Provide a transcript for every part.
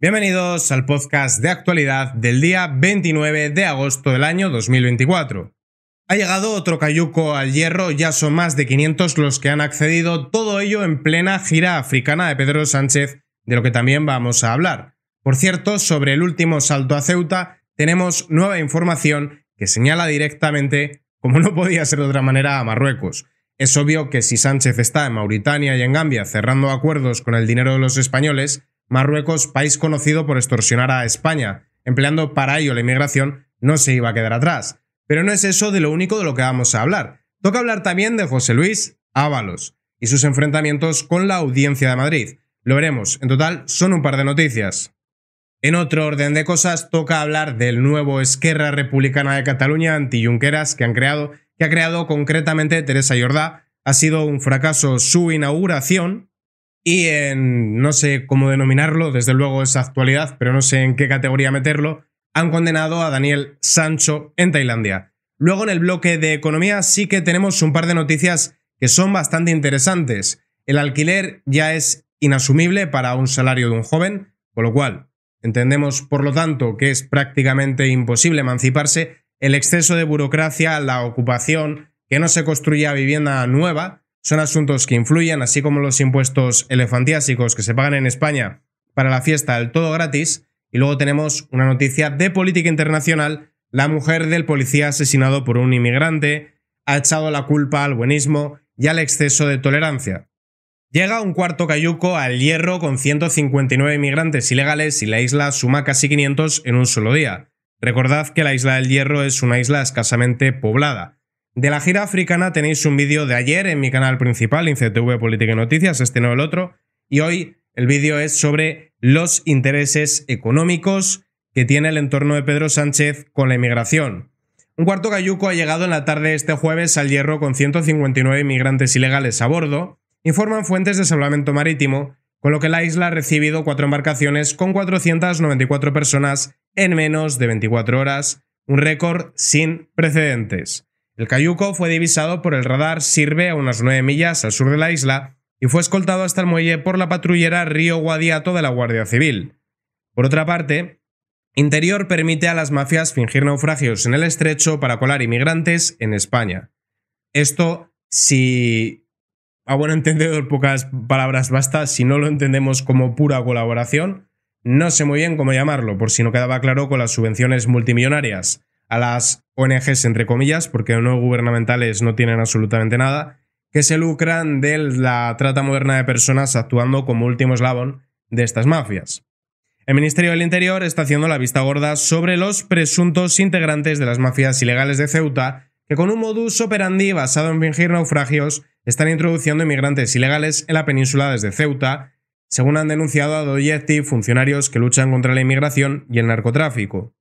Bienvenidos al podcast de actualidad del día 29 de agosto del año 2024. Ha llegado otro cayuco al hierro, ya son más de 500 los que han accedido, todo ello en plena gira africana de Pedro Sánchez, de lo que también vamos a hablar. Por cierto, sobre el último salto a Ceuta, tenemos nueva información que señala directamente, como no podía ser de otra manera, a Marruecos. Es obvio que si Sánchez está en Mauritania y en Gambia cerrando acuerdos con el dinero de los españoles, Marruecos, país conocido por extorsionar a España, empleando para ello la inmigración, no se iba a quedar atrás. Pero no es eso de lo único de lo que vamos a hablar. Toca hablar también de José Luis Ábalos y sus enfrentamientos con la Audiencia de Madrid. Lo veremos. En total, son un par de noticias. En otro orden de cosas, toca hablar del nuevo Esquerra Republicana de Cataluña anti que han creado, que ha creado concretamente Teresa Jordá. Ha sido un fracaso su inauguración, y en, no sé cómo denominarlo, desde luego es actualidad, pero no sé en qué categoría meterlo, han condenado a Daniel Sancho en Tailandia. Luego en el bloque de economía sí que tenemos un par de noticias que son bastante interesantes. El alquiler ya es inasumible para un salario de un joven, con lo cual entendemos por lo tanto que es prácticamente imposible emanciparse. El exceso de burocracia, la ocupación, que no se construya vivienda nueva, son asuntos que influyen, así como los impuestos elefantiásicos que se pagan en España para la fiesta del todo gratis. Y luego tenemos una noticia de política internacional, la mujer del policía asesinado por un inmigrante ha echado la culpa al buenismo y al exceso de tolerancia. Llega un cuarto cayuco al hierro con 159 inmigrantes ilegales y la isla suma casi 500 en un solo día. Recordad que la isla del hierro es una isla escasamente poblada. De la gira africana tenéis un vídeo de ayer en mi canal principal, INCTV Política y Noticias, este no el otro, y hoy el vídeo es sobre los intereses económicos que tiene el entorno de Pedro Sánchez con la inmigración. Un cuarto cayuco ha llegado en la tarde de este jueves al Hierro con 159 inmigrantes ilegales a bordo, informan fuentes de salvamento marítimo, con lo que la isla ha recibido cuatro embarcaciones con 494 personas en menos de 24 horas, un récord sin precedentes. El cayuco fue divisado por el radar Sirve a unas 9 millas al sur de la isla y fue escoltado hasta el muelle por la patrullera Río Guadiato de la Guardia Civil. Por otra parte, Interior permite a las mafias fingir naufragios en el estrecho para colar inmigrantes en España. Esto, si a buen entendedor, pocas palabras basta, si no lo entendemos como pura colaboración, no sé muy bien cómo llamarlo, por si no quedaba claro con las subvenciones multimillonarias a las ONGs entre comillas, porque no gubernamentales no tienen absolutamente nada, que se lucran de la trata moderna de personas actuando como último eslabón de estas mafias. El Ministerio del Interior está haciendo la vista gorda sobre los presuntos integrantes de las mafias ilegales de Ceuta, que con un modus operandi basado en fingir naufragios están introduciendo inmigrantes ilegales en la península desde Ceuta, según han denunciado a Doyetti funcionarios que luchan contra la inmigración y el narcotráfico.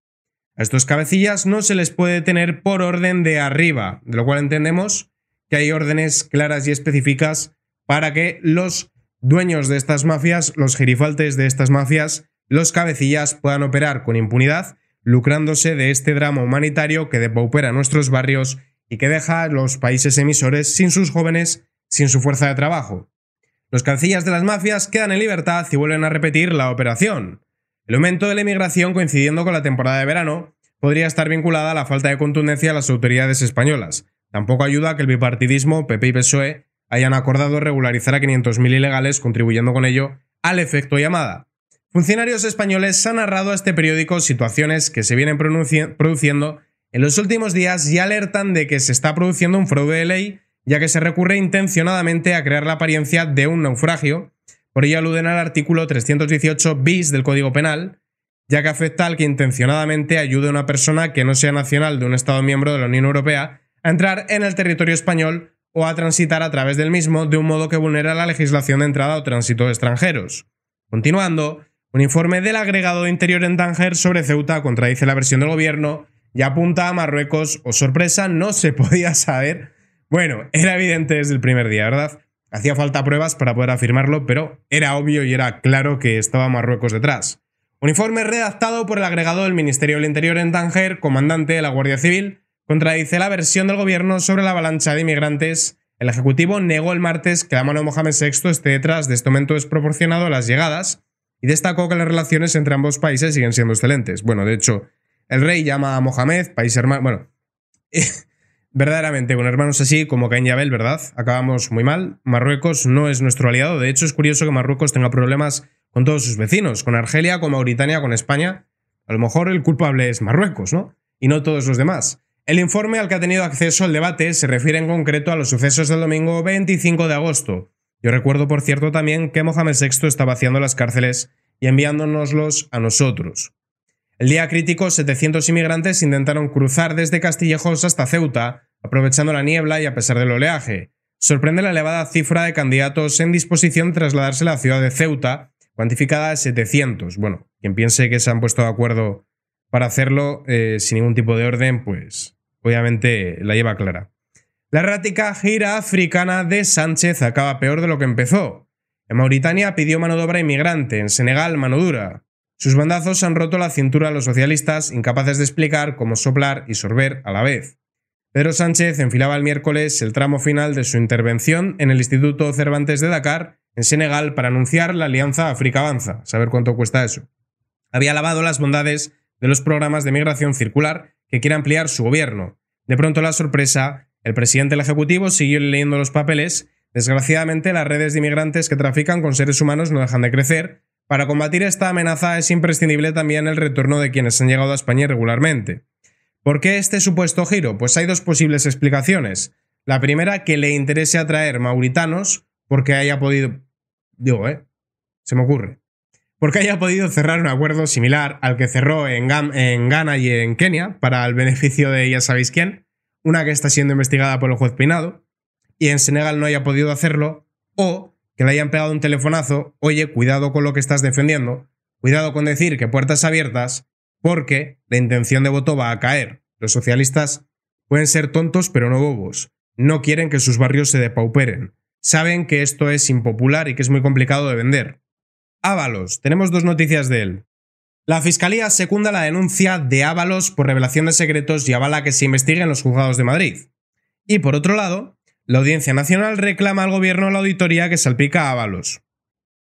A estos cabecillas no se les puede tener por orden de arriba, de lo cual entendemos que hay órdenes claras y específicas para que los dueños de estas mafias, los gerifaltes de estas mafias, los cabecillas puedan operar con impunidad, lucrándose de este drama humanitario que depaupera nuestros barrios y que deja a los países emisores sin sus jóvenes, sin su fuerza de trabajo. Los cabecillas de las mafias quedan en libertad y vuelven a repetir la operación. El aumento de la inmigración coincidiendo con la temporada de verano podría estar vinculada a la falta de contundencia de las autoridades españolas. Tampoco ayuda a que el bipartidismo PP y PSOE hayan acordado regularizar a 500.000 ilegales, contribuyendo con ello al efecto llamada. Funcionarios españoles han narrado a este periódico situaciones que se vienen produciendo en los últimos días y alertan de que se está produciendo un fraude de ley, ya que se recurre intencionadamente a crear la apariencia de un naufragio por ello aluden al artículo 318 bis del Código Penal, ya que afecta al que intencionadamente ayude a una persona que no sea nacional de un Estado miembro de la Unión Europea a entrar en el territorio español o a transitar a través del mismo de un modo que vulnera la legislación de entrada o tránsito de extranjeros. Continuando, un informe del agregado de interior en Tanger sobre Ceuta contradice la versión del gobierno y apunta a Marruecos, o oh sorpresa, no se podía saber. Bueno, era evidente desde el primer día, ¿verdad? Hacía falta pruebas para poder afirmarlo, pero era obvio y era claro que estaba Marruecos detrás. Un informe redactado por el agregado del Ministerio del Interior en Tanger, comandante de la Guardia Civil, contradice la versión del gobierno sobre la avalancha de inmigrantes. El Ejecutivo negó el martes que la mano de Mohamed VI esté detrás de este momento desproporcionado a las llegadas y destacó que las relaciones entre ambos países siguen siendo excelentes. Bueno, de hecho, el rey llama a Mohamed país hermano. Bueno, verdaderamente con hermanos así como Caín y ¿verdad? Acabamos muy mal. Marruecos no es nuestro aliado. De hecho, es curioso que Marruecos tenga problemas con todos sus vecinos, con Argelia, con Mauritania, con España. A lo mejor el culpable es Marruecos, ¿no? Y no todos los demás. El informe al que ha tenido acceso el debate se refiere en concreto a los sucesos del domingo 25 de agosto. Yo recuerdo, por cierto, también que Mohamed VI estaba vaciando las cárceles y enviándonoslos a nosotros. El día crítico, 700 inmigrantes intentaron cruzar desde Castillejos hasta Ceuta, aprovechando la niebla y a pesar del oleaje. Sorprende la elevada cifra de candidatos en disposición de trasladarse a la ciudad de Ceuta, cuantificada de 700. Bueno, quien piense que se han puesto de acuerdo para hacerlo eh, sin ningún tipo de orden, pues obviamente la lleva clara. La errática gira africana de Sánchez acaba peor de lo que empezó. En Mauritania pidió mano de obra inmigrante, en Senegal mano dura. Sus bandazos han roto la cintura a los socialistas, incapaces de explicar cómo soplar y sorber a la vez. Pedro Sánchez enfilaba el miércoles el tramo final de su intervención en el Instituto Cervantes de Dakar, en Senegal, para anunciar la alianza África Avanza, saber cuánto cuesta eso. Había alabado las bondades de los programas de migración circular que quiere ampliar su gobierno. De pronto la sorpresa, el presidente del Ejecutivo siguió leyendo los papeles. Desgraciadamente, las redes de inmigrantes que trafican con seres humanos no dejan de crecer. Para combatir esta amenaza es imprescindible también el retorno de quienes han llegado a España irregularmente. ¿Por qué este supuesto giro? Pues hay dos posibles explicaciones. La primera, que le interese atraer mauritanos porque haya podido... Digo, ¿eh? Se me ocurre. Porque haya podido cerrar un acuerdo similar al que cerró en, en Ghana y en Kenia para el beneficio de ya sabéis quién, una que está siendo investigada por el juez peinado y en Senegal no haya podido hacerlo, o que le hayan pegado un telefonazo, oye, cuidado con lo que estás defendiendo, cuidado con decir que puertas abiertas porque la intención de voto va a caer. Los socialistas pueden ser tontos pero no bobos. No quieren que sus barrios se depauperen. Saben que esto es impopular y que es muy complicado de vender. Ábalos, tenemos dos noticias de él. La Fiscalía secunda la denuncia de Ábalos por revelación de secretos y avala que se investigue en los juzgados de Madrid. Y por otro lado, la Audiencia Nacional reclama al Gobierno la auditoría que salpica a Ábalos.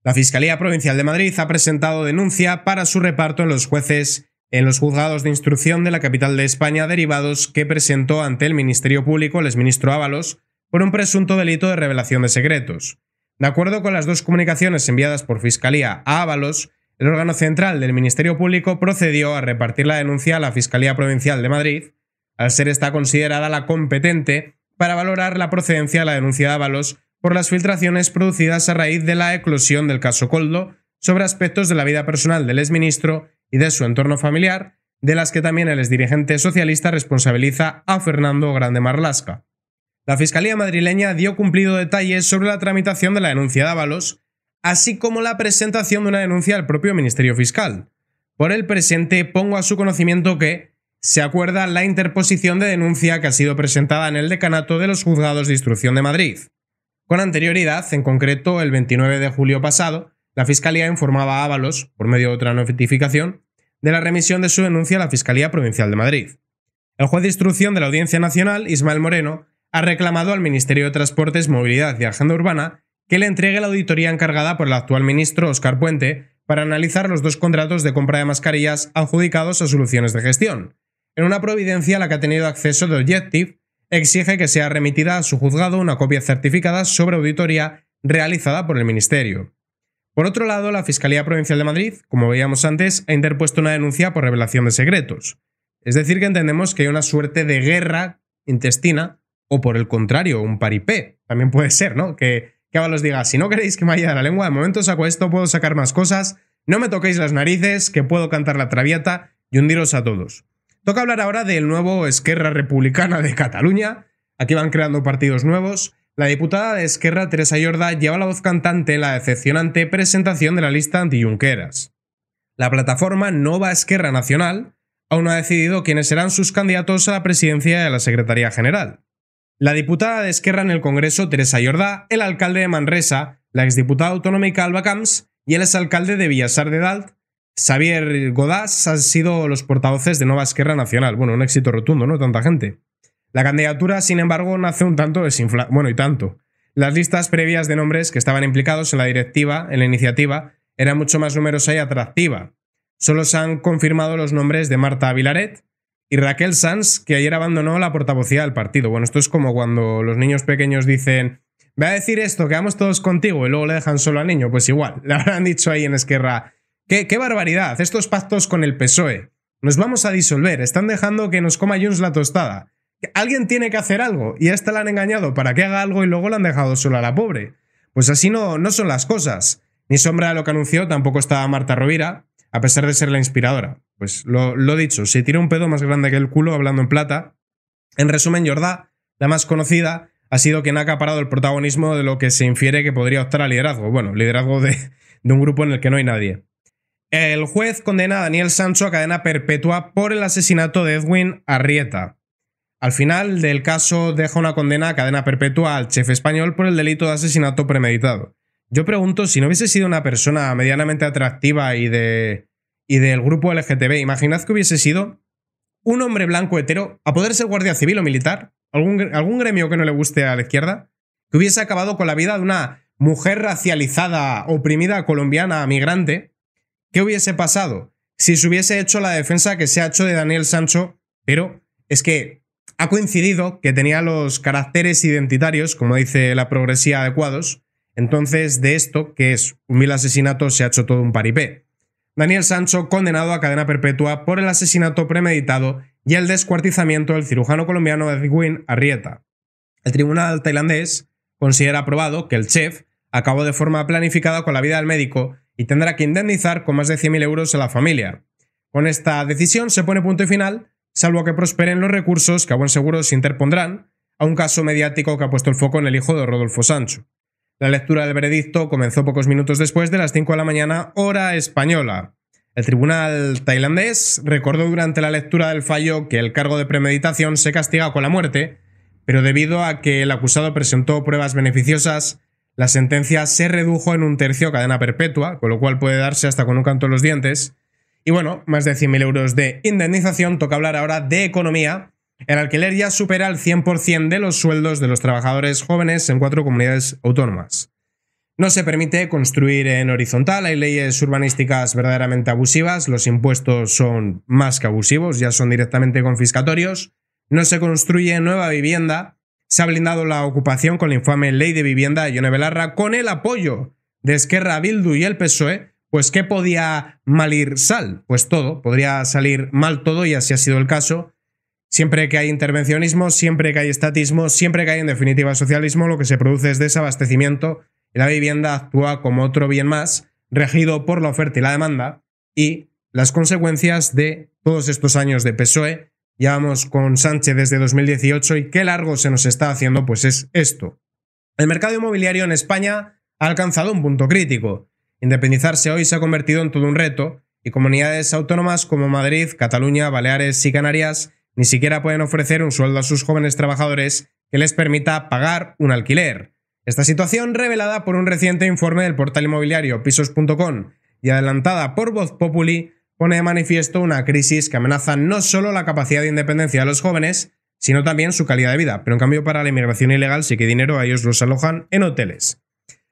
La Fiscalía Provincial de Madrid ha presentado denuncia para su reparto en los jueces en los juzgados de instrucción de la capital de España derivados que presentó ante el Ministerio Público el exministro Ábalos por un presunto delito de revelación de secretos. De acuerdo con las dos comunicaciones enviadas por Fiscalía a Ábalos, el órgano central del Ministerio Público procedió a repartir la denuncia a la Fiscalía Provincial de Madrid, al ser esta considerada la competente para valorar la procedencia de la denuncia de Ábalos por las filtraciones producidas a raíz de la eclosión del caso Coldo sobre aspectos de la vida personal del exministro y de su entorno familiar, de las que también el exdirigente socialista responsabiliza a Fernando Grande Marlasca. La Fiscalía madrileña dio cumplido detalles sobre la tramitación de la denuncia de Ábalos, así como la presentación de una denuncia al propio Ministerio Fiscal. Por el presente pongo a su conocimiento que se acuerda la interposición de denuncia que ha sido presentada en el decanato de los juzgados de instrucción de Madrid. Con anterioridad, en concreto el 29 de julio pasado, la Fiscalía informaba a Ábalos, por medio de otra notificación, de la remisión de su denuncia a la Fiscalía Provincial de Madrid. El juez de instrucción de la Audiencia Nacional, Ismael Moreno, ha reclamado al Ministerio de Transportes, Movilidad y Agenda Urbana que le entregue la auditoría encargada por el actual ministro Oscar Puente para analizar los dos contratos de compra de mascarillas adjudicados a soluciones de gestión. En una providencia a la que ha tenido acceso de Objective, exige que sea remitida a su juzgado una copia certificada sobre auditoría realizada por el Ministerio. Por otro lado, la Fiscalía Provincial de Madrid, como veíamos antes, ha interpuesto una denuncia por revelación de secretos. Es decir, que entendemos que hay una suerte de guerra intestina, o por el contrario, un paripé. También puede ser, ¿no? Que, que los diga, si no queréis que me vaya la lengua, de momento saco esto, puedo sacar más cosas, no me toquéis las narices, que puedo cantar la traviata y hundiros a todos. Toca hablar ahora del nuevo Esquerra Republicana de Cataluña. Aquí van creando partidos nuevos. La diputada de Esquerra, Teresa Yorda, lleva la voz cantante en la decepcionante presentación de la lista anti-Junqueras. La plataforma Nova Esquerra Nacional aún no ha decidido quiénes serán sus candidatos a la presidencia de la Secretaría General. La diputada de Esquerra en el Congreso, Teresa Yorda, el alcalde de Manresa, la exdiputada autonómica Alba Camps y el exalcalde de Villasar de Dalt, Xavier Godás, han sido los portavoces de Nova Esquerra Nacional. Bueno, un éxito rotundo, ¿no? Tanta gente. La candidatura, sin embargo, nace un tanto desinfla... Bueno, y tanto. Las listas previas de nombres que estaban implicados en la directiva, en la iniciativa, eran mucho más numerosa y atractiva. Solo se han confirmado los nombres de Marta Avilaret y Raquel Sanz, que ayer abandonó la portavocía del partido. Bueno, esto es como cuando los niños pequeños dicen, voy a decir esto, quedamos todos contigo, y luego le dejan solo al niño. Pues igual, le habrán dicho ahí en Esquerra, qué, barbaridad, estos pactos con el PSOE. Nos vamos a disolver, están dejando que nos coma Junts la tostada alguien tiene que hacer algo y a esta la han engañado para que haga algo y luego la han dejado sola a la pobre. Pues así no, no son las cosas. Ni sombra de lo que anunció tampoco estaba Marta Rovira, a pesar de ser la inspiradora. Pues lo, dicho, se tira un pedo más grande que el culo hablando en plata. En resumen, Jordá, la más conocida, ha sido quien ha acaparado el protagonismo de lo que se infiere que podría optar a liderazgo. Bueno, liderazgo de, de un grupo en el que no hay nadie. El juez condena a Daniel Sancho a cadena perpetua por el asesinato de Edwin Arrieta. Al final del caso deja una condena a cadena perpetua al chef español por el delito de asesinato premeditado. Yo pregunto si no hubiese sido una persona medianamente atractiva y de y del grupo LGTB, imaginad que hubiese sido un hombre blanco hetero, a poder ser guardia civil o militar, algún, algún gremio que no le guste a la izquierda, que hubiese acabado con la vida de una mujer racializada, oprimida colombiana, migrante. ¿Qué hubiese pasado si se hubiese hecho la defensa que se ha hecho de Daniel Sancho? Pero es que ha coincidido que tenía los caracteres identitarios, como dice la progresía, adecuados. Entonces, de esto, que es un mil asesinatos, se ha hecho todo un paripé. Daniel Sancho condenado a cadena perpetua por el asesinato premeditado y el descuartizamiento del cirujano colombiano Edwin Arrieta. El tribunal tailandés considera aprobado que el chef acabó de forma planificada con la vida del médico y tendrá que indemnizar con más de 100.000 euros a la familia. Con esta decisión se pone punto y final salvo que prosperen los recursos que a buen seguro se interpondrán a un caso mediático que ha puesto el foco en el hijo de Rodolfo Sancho. La lectura del veredicto comenzó pocos minutos después de las 5 de la mañana hora española. El tribunal tailandés recordó durante la lectura del fallo que el cargo de premeditación se castiga con la muerte, pero debido a que el acusado presentó pruebas beneficiosas, la sentencia se redujo en un tercio cadena perpetua, con lo cual puede darse hasta con un canto en los dientes, y bueno, más de 100.000 euros de indemnización, toca hablar ahora de economía. El alquiler ya supera el 100% de los sueldos de los trabajadores jóvenes en cuatro comunidades autónomas. No se permite construir en horizontal, hay leyes urbanísticas verdaderamente abusivas, los impuestos son más que abusivos, ya son directamente confiscatorios, no se construye nueva vivienda, se ha blindado la ocupación con la infame ley de vivienda de Yone con el apoyo de Esquerra, Bildu y el PSOE, pues, ¿qué podía mal ir sal? Pues todo, podría salir mal todo y así ha sido el caso. Siempre que hay intervencionismo, siempre que hay estatismo, siempre que hay en definitiva socialismo, lo que se produce es desabastecimiento y la vivienda actúa como otro bien más, regido por la oferta y la demanda y las consecuencias de todos estos años de PSOE. Llevamos con Sánchez desde 2018 y qué largo se nos está haciendo, pues es esto. El mercado inmobiliario en España ha alcanzado un punto crítico. Independizarse hoy se ha convertido en todo un reto y comunidades autónomas como Madrid, Cataluña, Baleares y Canarias ni siquiera pueden ofrecer un sueldo a sus jóvenes trabajadores que les permita pagar un alquiler. Esta situación revelada por un reciente informe del portal inmobiliario pisos.com y adelantada por Voz Populi pone de manifiesto una crisis que amenaza no solo la capacidad de independencia de los jóvenes, sino también su calidad de vida, pero en cambio para la inmigración ilegal sí que dinero a ellos los alojan en hoteles.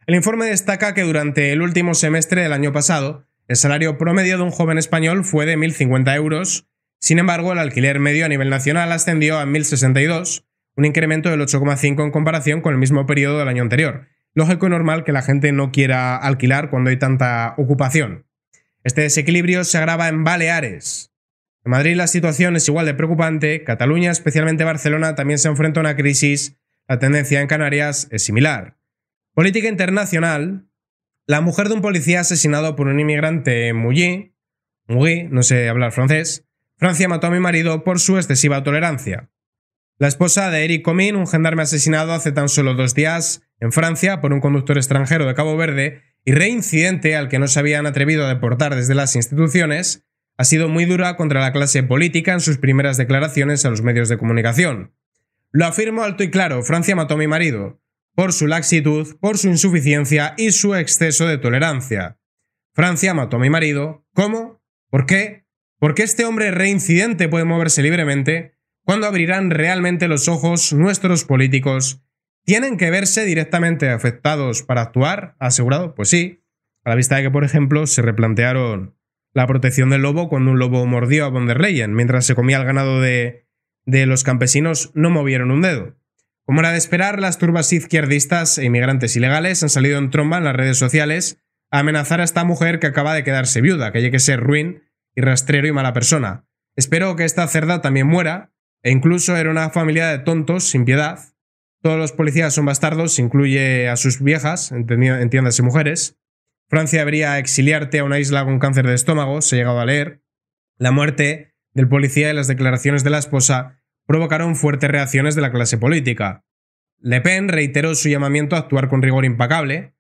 El informe destaca que durante el último semestre del año pasado, el salario promedio de un joven español fue de 1.050 euros, sin embargo el alquiler medio a nivel nacional ascendió a 1.062, un incremento del 8,5 en comparación con el mismo periodo del año anterior. Lógico y normal que la gente no quiera alquilar cuando hay tanta ocupación. Este desequilibrio se agrava en Baleares. En Madrid la situación es igual de preocupante, Cataluña, especialmente Barcelona, también se enfrenta a una crisis, la tendencia en Canarias es similar. Política internacional. La mujer de un policía asesinado por un inmigrante Mouilly, Mouilly, no sé hablar francés, Francia mató a mi marido por su excesiva tolerancia. La esposa de Eric Comín, un gendarme asesinado hace tan solo dos días en Francia por un conductor extranjero de Cabo Verde y reincidente al que no se habían atrevido a deportar desde las instituciones, ha sido muy dura contra la clase política en sus primeras declaraciones a los medios de comunicación. Lo afirmo alto y claro, Francia mató a mi marido por su laxitud, por su insuficiencia y su exceso de tolerancia. Francia mató a mi marido. ¿Cómo? ¿Por qué? Porque este hombre reincidente puede moverse libremente cuando abrirán realmente los ojos nuestros políticos. ¿Tienen que verse directamente afectados para actuar? ¿Asegurado? Pues sí. A la vista de que, por ejemplo, se replantearon la protección del lobo cuando un lobo mordió a von der Leyen, mientras se comía el ganado de los campesinos, no movieron un dedo. Como era de esperar, las turbas izquierdistas e inmigrantes ilegales han salido en tromba en las redes sociales a amenazar a esta mujer que acaba de quedarse viuda, que haya que ser ruin y rastrero y mala persona. Espero que esta cerda también muera, e incluso era una familia de tontos sin piedad. Todos los policías son bastardos, incluye a sus viejas, entiéndase mujeres. Francia debería exiliarte a una isla con cáncer de estómago, se ha llegado a leer. La muerte del policía y las declaraciones de la esposa provocaron fuertes reacciones de la clase política. Le Pen reiteró su llamamiento a actuar con rigor implacable,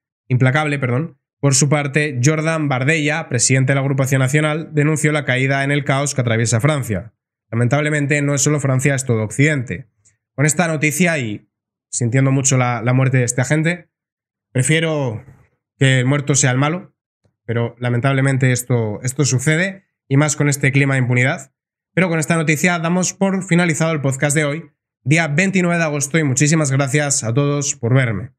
Por su parte, Jordan Bardella, presidente de la agrupación nacional, denunció la caída en el caos que atraviesa Francia. Lamentablemente, no es solo Francia, es todo Occidente. Con esta noticia y sintiendo mucho la, muerte de este agente, prefiero que el muerto sea el malo, pero lamentablemente esto, esto sucede, y más con este clima de impunidad. Pero con esta noticia damos por finalizado el podcast de hoy, día 29 de agosto, y muchísimas gracias a todos por verme.